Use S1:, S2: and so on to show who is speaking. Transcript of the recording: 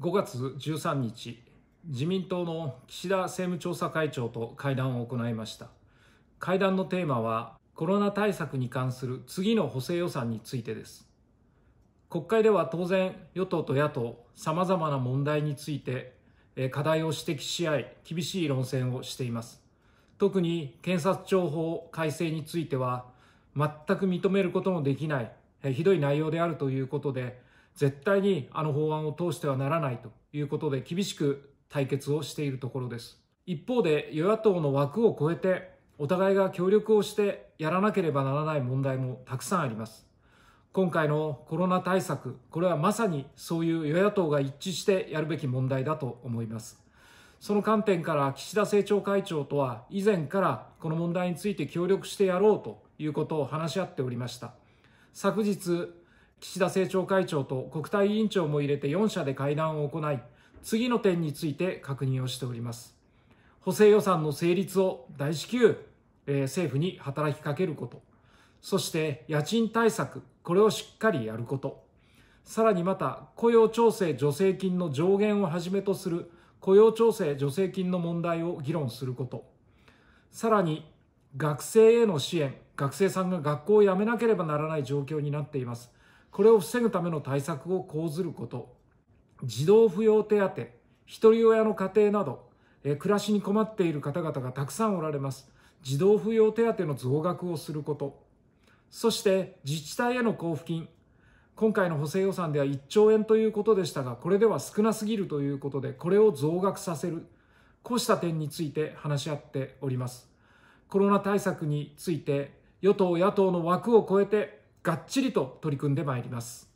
S1: 5月13日、自民党の岸田政務調査会長と会談を行いました。会談のテーマは、コロナ対策に関する次の補正予算についてです。国会では当然、与党と野党、様々な問題について、課題を指摘し合い、厳しい論戦をしています。特に検察庁法改正については、全く認めることのできない、ひどい内容であるということで、絶対にあの法案を通してはならないということで厳しく対決をしているところです一方で与野党の枠を超えてお互いが協力をしてやらなければならない問題もたくさんあります今回のコロナ対策これはまさにそういう与野党が一致してやるべき問題だと思いますその観点から岸田政調会長とは以前からこの問題について協力してやろうということを話し合っておりました昨日岸田政調会長と国対委員長も入れて4社で会談を行い、次の点について確認をしております。補正予算の成立を大至急、え政府に働きかけること、そして家賃対策、これをしっかりやること、さらにまた雇用調整助成金の上限をはじめとする雇用調整助成金の問題を議論すること、さらに学生への支援、学生さんが学校を辞めなければならない状況になっています。これを防ぐための対策を講ずること児童扶養手当ひとり親の家庭など、え暮らしに困っている方々がたくさんおられます児童扶養手当の増額をすることそして自治体への交付金今回の補正予算では1兆円ということでしたがこれでは少なすぎるということでこれを増額させるこうした点について話し合っておりますコロナ対策について与党野党の枠を超えてがっちりと取り組んでまいります